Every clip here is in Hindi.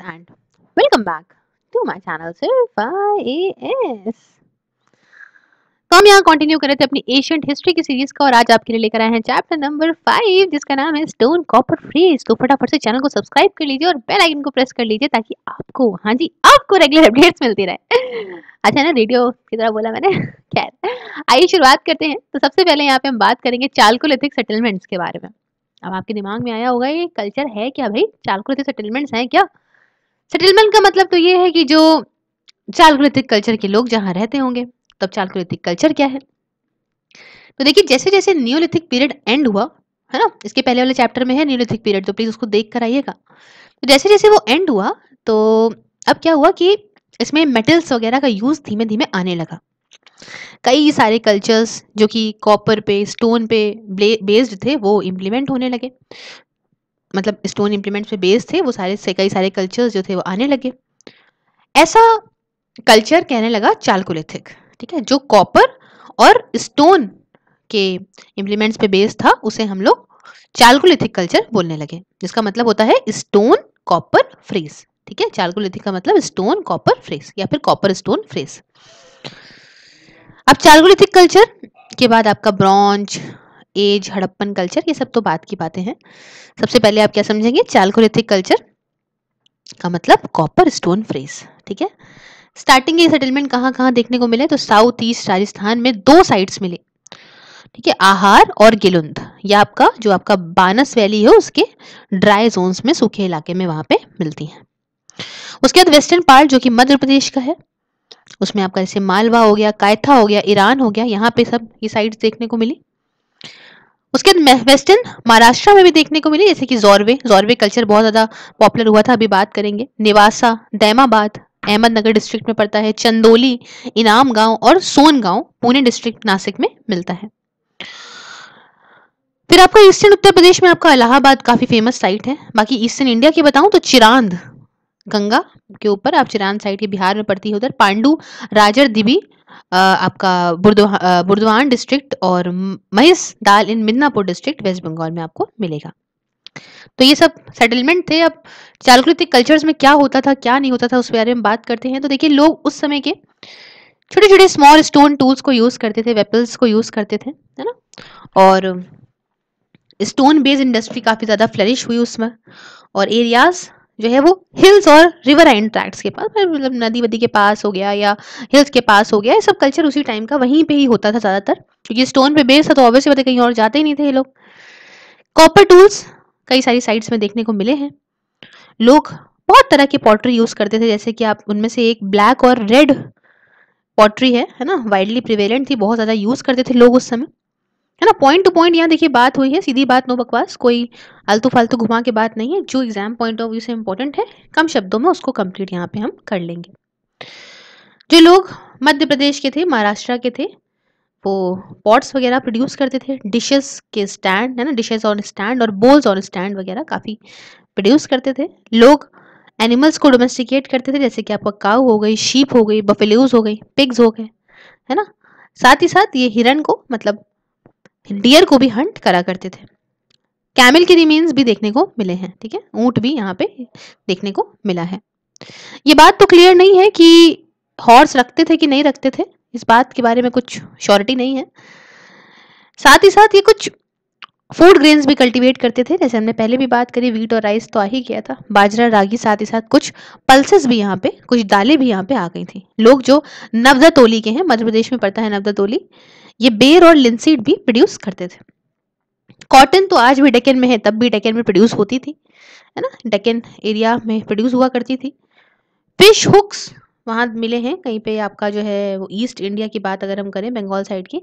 and welcome back to my channel सिर्फ IAS तो हम यहाँ कंटिन्यू कर रहे थे अपनी एशियंट हिस्ट्री की सीरीज का और आज आपके लिए लेकर आए हैं चैप्टर नंबर फाइव जिसका नाम है स्टोन कॉपर फ्रीज तो फटाफट से चैनल को सब्सक्राइब कर लीजिए और बेल आइकन को प्रेस कर लीजिए ताकि आपको हाँ जी आपको रेगुलर अपडेट्स मिलती रहे अच्छा ना रेडियो की तरह बोला मैंने खैर आइए शुरुआत करते हैं तो सबसे पहले यहाँ पे हम बात करेंगे चालकोलिथिक सेटलमेंट्स के बारे में अब आपके दिमाग में आया होगा ये कल्चर है क्या भाई चालकोलिथिक सेटलमेंट्स हैं क्या सेटलमेंट का मतलब तो ये है कि जो चालकुलितिक कल्चर के लोग जहां रहते होंगे तब चालकुलितिक कल्चर क्या है तो देखिए जैसे जैसे न्यूलिथिक पीरियड एंड हुआ है ना इसके पहले वाले चैप्टर में है न्यूलिथिक पीरियड तो प्लीज़ उसको देख कर आइएगा तो जैसे जैसे वो एंड हुआ तो अब क्या हुआ कि इसमें मेटल्स वगैरह का यूज़ धीमे धीमे आने लगा कई सारे कल्चर्स जो कि कॉपर पे स्टोन पे बेस्ड थे वो इम्प्लीमेंट होने लगे मतलब स्टोन इम्प्लीमेंट्स पे बेस्ड थे वो सारे से कई सारे कल्चर्स जो थे वो आने लगे ऐसा कल्चर कहने लगा चालकोलिथिक ठीक है जो कॉपर और स्टोन के इम्प्लीमेंट्स पे बेस्ड था उसे हम लोग चालकोलिथिक कल्चर बोलने लगे जिसका मतलब होता है स्टोन कॉपर फ्रेस ठीक है चालकोलिथिक का मतलब स्टोन कॉपर फ्रेस या फिर कॉपर स्टोन फ्रेस अब चालकोलिथिक कल्चर के बाद आपका ब्रॉन्ज एज हड़प्पन कल्चर ये सब तो बात की बातें हैं सबसे पहले आप क्या समझेंगे चालकोलिथिक कल्चर का मतलब कॉपर स्टोन फ्रेस ठीक है स्टार्टिंग ये सेटलमेंट कहाँ कहाँ देखने को मिले तो साउथ ईस्ट राजस्थान में दो साइट्स मिले ठीक है आहार और गिलुंद या आपका जो आपका बानस वैली है उसके ड्राई जोन्स में सूखे इलाके में वहां पे मिलती हैं उसके बाद वेस्टर्न पार्ट जो कि मध्य प्रदेश का है उसमें आपका जैसे मालवा हो गया कायथा हो गया ईरान हो गया यहाँ पे सब ये साइट्स देखने को मिली उसके बाद वेस्टर्न महाराष्ट्र में भी देखने को मिली जैसे कि जॉर्वे जॉर्वे कल्चर बहुत ज़्यादा पॉपुलर हुआ था अभी बात करेंगे निवासा दैमाबाद अहमदनगर डिस्ट्रिक्ट में पड़ता है चंदोली इनाम गांव और सोन गांव पुणे डिस्ट्रिक्ट नासिक में मिलता है फिर आपका ईस्टर्न उत्तर प्रदेश में आपका इलाहाबाद काफी फेमस साइट है बाकी ईस्टर्न इंडिया की बताऊं तो चिरांद गंगा के ऊपर आप चिरांद साइट ये बिहार में पड़ती है उधर पांडू राजर दिबी आपका बुर्दुआ डिस्ट्रिक्ट और Mahisdal in Midnapore district West Bengal में आपको मिलेगा तो ये सब सेटलमेंट थे अब चालकृतिक कल्चर्स में क्या होता था क्या नहीं होता था उस बारे में बात करते हैं तो देखिए लोग उस समय के छोटे छोटे स्मॉल स्टोन टूल्स को यूज़ करते थे वेपल्स को यूज़ करते थे है ना और स्टोन बेस्ड इंडस्ट्री काफ़ी ज़्यादा फ्लरिश हुई उसमें और एरियाज जो है वो हिल्स और रिवर एंड ट्रैक्ट्स के पास मतलब नदी वदी के पास हो गया या हिल्स के पास हो गया ये सब कल्चर उसी टाइम का वहीं पे ही होता था ज़्यादातर क्योंकि स्टोन पे बेस था तो ऑब्वियसली बताए कहीं और जाते ही नहीं थे ये लोग कॉपर टूल्स कई सारी साइट्स में देखने को मिले हैं लोग बहुत तरह की पॉटरी यूज़ करते थे जैसे कि आप उनमें से एक ब्लैक और रेड पॉटरी है है ना वाइडली प्रिवेलेंट थी बहुत ज़्यादा यूज़ करते थे लोग उस समय है ना पॉइंट टू पॉइंट यहाँ देखिए बात हुई है सीधी बात नो बकवास कोई आलतू फालतू घुमा के बात नहीं है जो एग्जाम पॉइंट ऑफ व्यू से इम्पोर्टेंट है कम शब्दों में उसको कंप्लीट यहाँ पे हम कर लेंगे जो लोग मध्य प्रदेश के थे महाराष्ट्र के थे वो पॉट्स वगैरह प्रोड्यूस करते थे डिशेस के स्टैंड है ना डिशेस ऑन स्टैंड और बोल्स ऑन स्टैंड वगैरह काफ़ी प्रोड्यूस करते थे लोग एनिमल्स को डोमेस्टिकेट करते थे जैसे कि आपका काऊ हो गई शीप हो गई बफेल्यूज हो गई पिग्स हो गए है ना साथ ही साथ ये हिरण को मतलब डियर को भी हंट करा करते थे कैमिल के रिमेन्स भी देखने को मिले हैं ठीक है ऊँट भी यहाँ पे देखने को मिला है ये बात तो क्लियर नहीं है कि हॉर्स रखते थे कि नहीं रखते थे इस बात के बारे में कुछ श्योरिटी नहीं है साथ ही साथ ये कुछ फूड ग्रेन्स भी कल्टीवेट करते थे जैसे हमने पहले भी बात करी वीट और राइस तो आ ही गया था बाजरा रागी साथ ही साथ कुछ पल्सेस भी यहाँ पे कुछ दालें भी यहाँ पे आ गई थी लोग जो नवदा तोली के हैं मध्य प्रदेश में पड़ता है नवदा तोली ये बेर और लिंसीड भी प्रोड्यूस करते थे कॉटन तो आज भी डेकन में है तब भी डेकन में प्रोड्यूस होती थी है ना डेकन एरिया में प्रोड्यूस हुआ करती थी फिश हुक्स वहाँ मिले हैं कहीं पे आपका जो है वो ईस्ट इंडिया की बात अगर हम करें बंगाल साइड की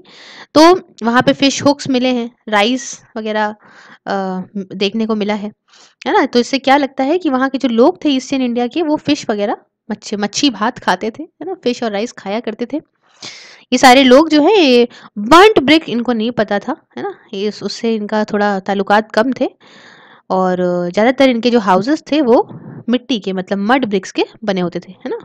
तो वहाँ पे फिश हुक्स मिले हैं राइस वगैरह देखने को मिला है है ना तो इससे क्या लगता है कि वहाँ के जो लोग थे ईस्टर्न इंडिया के वो फिश वगैरह मच्छी मच्छी भात खाते थे है ना फिश और राइस खाया करते थे ये सारे लोग जो है ये बर्ट ब्रिक इनको नहीं पता था है ना ये उससे इनका थोड़ा ताल्लुकात कम थे और ज़्यादातर इनके जो हाउसेस थे वो मिट्टी के मतलब मड ब्रिक्स के बने होते थे है ना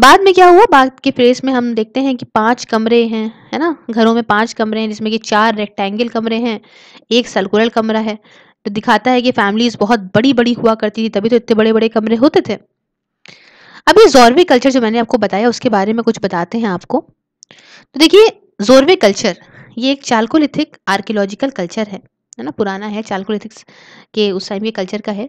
बाद में क्या हुआ बाद के फेस में हम देखते हैं कि पांच कमरे हैं है ना घरों में पांच कमरे हैं जिसमें कि चार रेक्टेंगल कमरे हैं एक सर्कुलर कमरा है तो दिखाता है कि फैमिलीज बहुत बड़ी बड़ी हुआ करती थी तभी तो इतने बड़े बड़े कमरे होते थे अब ये जोरवे कल्चर जो मैंने आपको बताया उसके बारे में कुछ बताते हैं आपको तो देखिए जोरवे कल्चर ये एक चालकोलिथिक आर्कियोलॉजिकल कल्चर है है ना पुराना है चालकोलिथिक्स के उस टाइम के कल्चर का है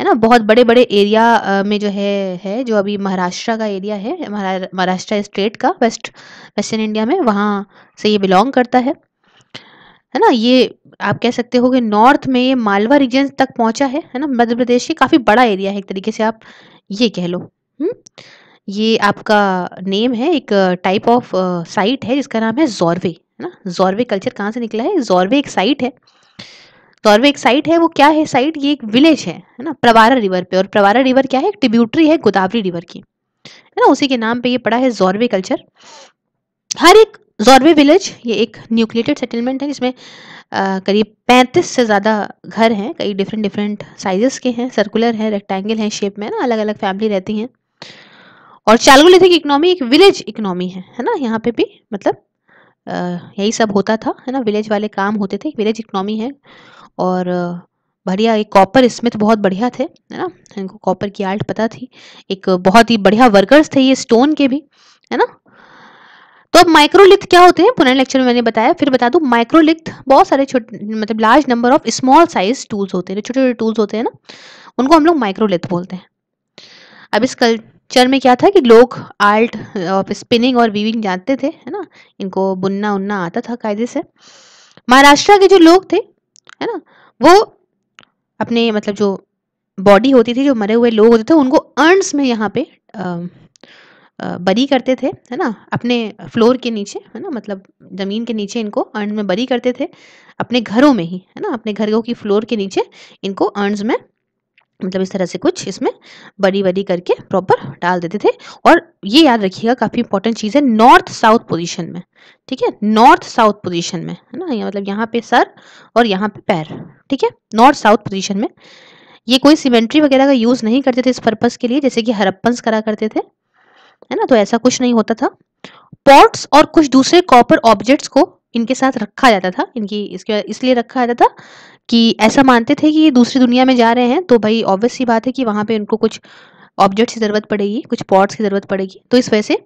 है ना बहुत बड़े बड़े एरिया में जो है है जो अभी महाराष्ट्र का एरिया है महाराष्ट्र स्टेट का वेस्ट वेस्टर्न इंडिया में वहाँ से ये बिलोंग करता है है ना ये आप कह सकते हो कि नॉर्थ में ये मालवा रीजन तक पहुँचा है है ना मध्य प्रदेश के काफ़ी बड़ा एरिया है एक तरीके से आप ये कह लो हम्म, ये आपका नेम है एक टाइप ऑफ साइट है जिसका नाम है जॉर्वे है ना जॉर्वे कल्चर कहाँ से निकला है जॉर्वे एक साइट है जॉर्वे एक साइट है वो क्या है साइट ये एक विलेज है है ना प्रवारा रिवर पे और प्रवारा रिवर क्या है ट्रिब्यूटरी है गोदावरी रिवर की है ना उसी के नाम पे ये पड़ा है जॉर्वे कल्चर हर एक जॉर्वे विलेज ये एक न्यूक्टेड सेटलमेंट है जिसमें करीब पैंतीस से ज़्यादा घर हैं कई डिफरेंट डिफरेंट साइजेस के हैं सर्कुलर हैं रेक्टेंगल हैं शेप में ना अलग अलग फैमिली रहती हैं और चालगोलिथिक इकोनॉमी एक विलेज इकोनॉमी है है ना यहाँ पे भी मतलब यही सब होता था है ना विलेज वाले काम होते थे विलेज इकोनॉमी है और बढ़िया एक कॉपर स्मिथ बहुत बढ़िया थे है ना इनको कॉपर की आर्ट पता थी एक बहुत ही बढ़िया वर्कर्स थे ये स्टोन के भी है ना तो अब माइक्रोलिथ क्या होते हैं पुराने लेक्चर में मैंने बताया फिर बता दू माइक्रोलिथ बहुत सारे छोटे मतलब large number of small size tools होते हैं छोटे छोटे टूल्स होते हैं ना उनको हम लोग माइक्रोलिथ बोलते हैं अब इस कल चर में क्या था कि लोग आर्ट स्पिनिंग और वीविंग जानते थे है ना इनको बुनना उनना आता था कायदे से महाराष्ट्र के जो लोग थे है ना वो अपने मतलब जो बॉडी होती थी जो मरे हुए लोग होते थे उनको अर्नस में यहाँ पे बरी करते थे है ना अपने फ्लोर के नीचे है ना मतलब ज़मीन के नीचे इनको अर्न में बरी करते थे अपने घरों में ही है ना अपने घरों की फ्लोर के नीचे इनको अर्नस में मतलब इस तरह से कुछ इसमें बड़ी बड़ी करके प्रॉपर डाल देते थे और ये याद रखिएगा काफ़ी इंपॉर्टेंट चीज़ है नॉर्थ साउथ पोजीशन में ठीक है नॉर्थ साउथ पोजीशन में है ना मतलब यहाँ पे सर और यहाँ पे पैर ठीक है नॉर्थ साउथ पोजीशन में ये कोई सीमेंट्री वगैरह का यूज़ नहीं करते थे इस पर्पज़ के लिए जैसे कि हरप्पन्स करा करते थे है ना तो ऐसा कुछ नहीं होता था पॉट्स और कुछ दूसरे कॉपर ऑब्जेक्ट्स को इनके साथ रखा जाता था इनकी इसके इसलिए रखा जाता था कि ऐसा मानते थे कि ये दूसरी दुनिया में जा रहे हैं तो भाई ऑब्वियस सी बात है कि वहाँ पे इनको कुछ ऑब्जेक्ट्स की ज़रूरत पड़ेगी कुछ पॉट्स की ज़रूरत पड़ेगी तो इस वजह से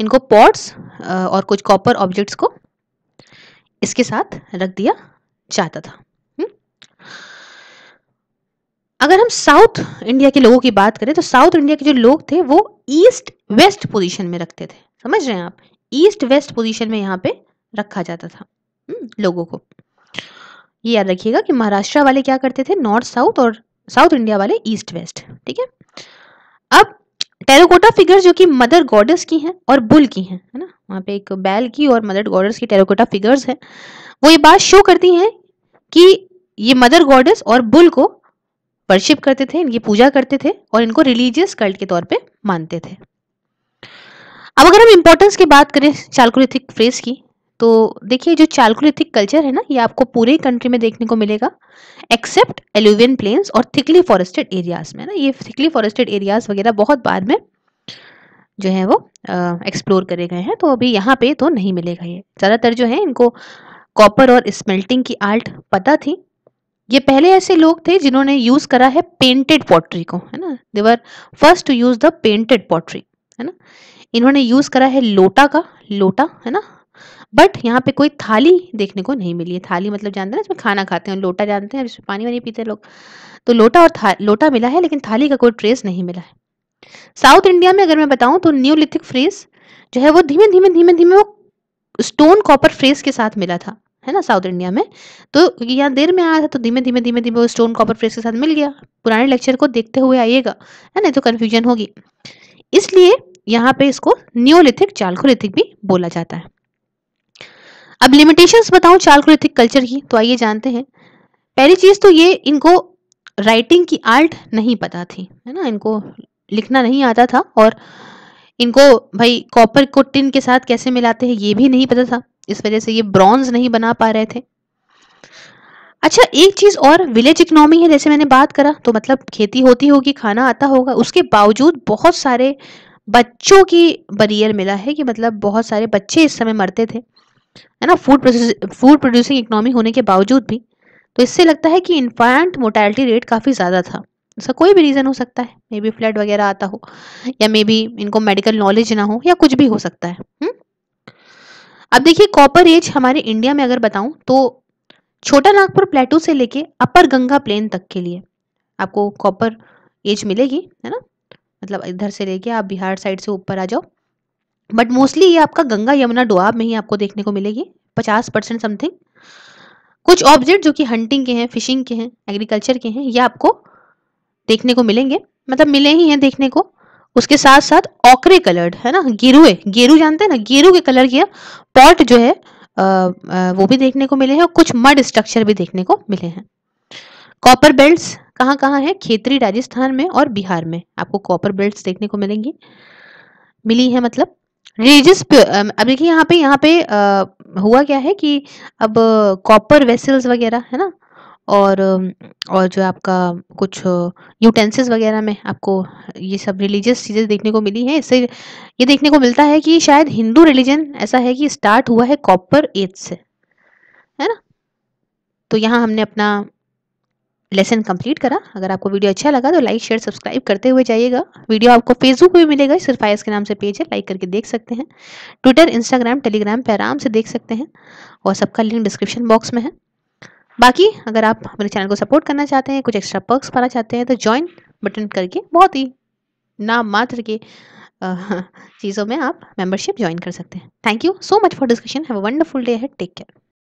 इनको पॉट्स और कुछ कॉपर ऑब्जेक्ट्स को इसके साथ रख दिया जाता था हम्म? अगर हम साउथ इंडिया के लोगों की बात करें तो साउथ इंडिया के जो लोग थे वो ईस्ट वेस्ट पोजीशन में रखते थे समझ रहे हैं आप ईस्ट वेस्ट पोजीशन में यहाँ पे रखा जाता था हम्म, लोगों को ये याद रखिएगा कि महाराष्ट्र वाले क्या करते थे नॉर्थ साउथ और साउथ इंडिया वाले ईस्ट वेस्ट ठीक है अब टेरोकोटा फिगर्स जो कि मदर गॉडेस की हैं और बुल की हैं है ना वहाँ पे एक बैल की और मदर गॉडेस की टेरोकोटा फिगर्स हैं वो ये बात शो करती हैं कि ये मदर गॉडेस और बुल को वर्शिप करते थे इनकी पूजा करते थे और इनको रिलीजियस कल्ट के तौर पे मानते थे अब अगर हम इम्पोर्टेंस की बात करें चालकोलिथिक फ्रेज की तो देखिए जो चालकुलिथिक कल्चर है ना ये आपको पूरे कंट्री में देखने को मिलेगा एक्सेप्ट एल्यूवियन प्लेन्स और थिकली फॉरेस्टेड एरियाज में ना ये थिकली फॉरेस्टेड एरियाज वगैरह बहुत बाद में जो है वो एक्सप्लोर करे गए हैं तो अभी यहाँ पे तो नहीं मिलेगा ये ज़्यादातर जो है इनको कॉपर और स्मेल्टिंग की आर्ट पता थी ये पहले ऐसे लोग थे जिन्होंने यूज़ करा है पेंटेड पॉटरी को है ना they were first to use the painted pottery है ना इन्होंने यूज़ करा है लोटा का लोटा है ना बट यहाँ पे कोई थाली देखने को नहीं मिली है थाली मतलब जानते हैं इसमें खाना खाते हैं लोटा जानते हैं इसमें पानी वानी पीते हैं लोग तो लोटा और था, लोटा मिला है लेकिन थाली का कोई ट्रेस नहीं मिला है साउथ इंडिया में अगर मैं बताऊँ तो न्यूलिथिक फ्रेस जो है वो धीमे धीमे धीमे धीमे वो स्टोन कॉपर फ्रेस के साथ मिला था है ना साउथ इंडिया में तो यहाँ देर में आया था तो धीमे धीमे धीमे धीमे वो स्टोन कॉपर फ्रेस के साथ मिल गया पुराने लेक्चर को देखते हुए आइएगा है ना तो कन्फ्यूजन होगी इसलिए यहाँ पे इसको न्योलिथिक चालकोलिथिक भी बोला जाता है अब लिमिटेशंस बताऊं चालकोलिथिक कल्चर की तो आइए जानते हैं पहली चीज़ तो ये इनको राइटिंग की आर्ट नहीं पता थी है ना इनको लिखना नहीं आता था और इनको भाई कॉपर को टिन के साथ कैसे मिलाते हैं ये भी नहीं पता था इस वजह से ये ब्रॉन्ज नहीं बना पा रहे थे अच्छा एक चीज़ और विलेज इकोनॉमी है जैसे मैंने बात करा तो मतलब खेती होती होगी खाना आता होगा उसके बावजूद बहुत सारे बच्चों की बरियर मिला है कि मतलब बहुत सारे बच्चे इस समय मरते थे है ना फूड फूड प्रोड्यूसिंग इकोनॉमी होने के बावजूद भी तो इससे लगता है कि इन्फेंट मोटेलिटी रेट काफ़ी ज़्यादा था इसका कोई भी रीज़न हो सकता है मे बी फ्लड वगैरह आता हो या मे बी इनको मेडिकल नॉलेज ना हो या कुछ भी हो सकता है हु? हम्म? अब देखिए कॉपर एज हमारे इंडिया में अगर बताऊं तो छोटा नागपुर प्लेटू से लेके अपर गंगा प्लेन तक के लिए आपको कॉपर एज मिलेगी है ना मतलब इधर से लेके आप बिहार साइड से ऊपर आ जाओ बट मोस्टली ये आपका गंगा यमुना डोआब में ही आपको देखने को मिलेगी पचास परसेंट समथिंग कुछ ऑब्जेक्ट जो कि हंटिंग के हैं फिशिंग के हैं एग्रीकल्चर के हैं ये आपको देखने को मिलेंगे मतलब मिले ही हैं देखने को उसके साथ साथ ऑकरे कलर्ड है ना गेरुए गेरू जानते हैं ना गेरू के कलर के पॉट जो है आ, आ, वो भी देखने को मिले हैं और कुछ मड स्ट्रक्चर भी देखने को मिले हैं कॉपर बेल्ट कहाँ कहाँ है खेतरी राजस्थान में और बिहार में आपको कॉपर बेल्ट देखने को मिलेंगी मिली है मतलब रिलीजियस अब देखिए यहाँ पे यहाँ पे आ, हुआ क्या है कि अब कॉपर वेसल्स वगैरह है ना और और जो आपका कुछ यूटेंसिल्स वगैरह में आपको ये सब रिलीजियस चीज़ें देखने को मिली हैं इससे ये देखने को मिलता है कि शायद हिंदू रिलीजन ऐसा है कि स्टार्ट हुआ है कॉपर एज से है ना तो यहाँ हमने अपना लेसन कंप्लीट करा अगर आपको वीडियो अच्छा लगा तो लाइक शेयर सब्सक्राइब करते हुए जाइएगा वीडियो आपको फेसबुक पर भी मिलेगा सिर्फ आयस के नाम से पेज है लाइक करके देख सकते हैं ट्विटर इंस्टाग्राम टेलीग्राम पर आराम से देख सकते हैं और सबका लिंक डिस्क्रिप्शन बॉक्स में है बाकी अगर आप मेरे चैनल को सपोर्ट करना चाहते हैं कुछ एक्स्ट्रा पर्क्स पाना चाहते हैं तो ज्वाइन बटन करके बहुत ही नाम मात्र के चीज़ों में आप मेंबरशिप ज्वाइन कर सकते हैं thank you so much for discussion have a wonderful day है टेक केयर